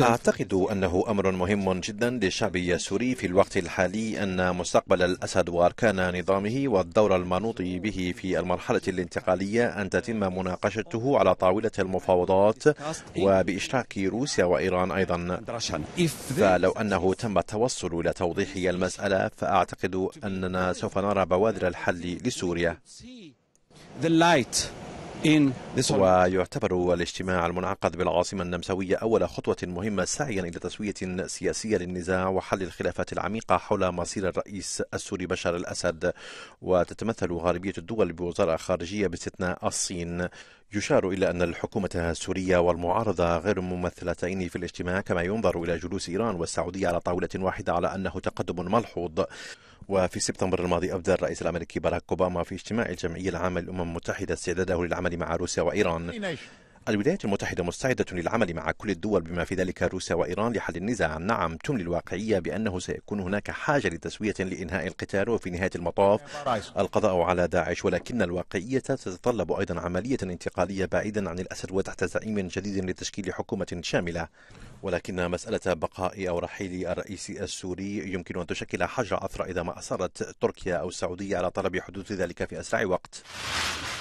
أعتقد أنه أمر مهم جدا للشعب السوري في الوقت الحالي أن مستقبل الأسد وأركان نظامه والدور المنوط به في المرحلة الانتقالية أن تتم مناقشته على طاولة المفاوضات وبإشراك روسيا وإيران أيضا فلو أنه تم التوصل إلى توضيح المسألة فأعتقد أننا سوف نرى بوادر الحل لسوريا ويعتبر الاجتماع المنعقد بالعاصمة النمساوية أول خطوة مهمة سعيا إلى تسوية سياسية للنزاع وحل الخلافات العميقة حول مصير الرئيس السوري بشار الأسد وتتمثل غالبية الدول بوزارة خارجية باستثناء الصين يشار إلى أن الحكومة السورية والمعارضة غير ممثلتين في الاجتماع كما ينظر إلى جلوس إيران والسعودية على طاولة واحدة على أنه تقدم ملحوظ وفي سبتمبر الماضي أبدى الرئيس الأمريكي باراك أوباما في اجتماع الجمعية العامة للأمم المتحدة استعداده للعمل مع روسيا وإيران الولايات المتحدة مستعدة للعمل مع كل الدول بما في ذلك روسيا وإيران لحل النزاع نعم تملي الواقعية بأنه سيكون هناك حاجة لتسوية لإنهاء القتال وفي نهاية المطاف القضاء على داعش ولكن الواقعية تتطلب أيضا عملية انتقالية بعيدا عن الأسد وتحت زعيم جديد لتشكيل حكومة شاملة ولكن مسألة بقاء أو رحيل الرئيس السوري يمكن أن تشكل حجر عثرة إذا ما أصرت تركيا أو السعودية على طلب حدوث ذلك في أسرع وقت